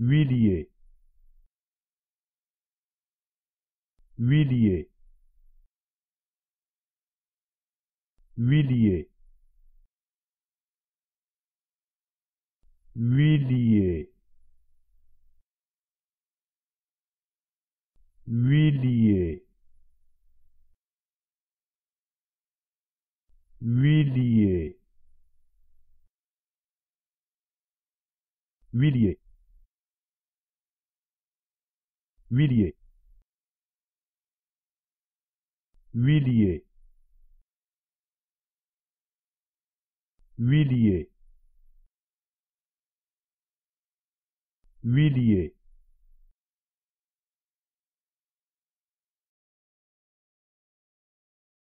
Huilier. Huilier. Huilier. Huilier. Huilier. Huilier. Huilier. Huilier. Huilier. Huilier. Huilier.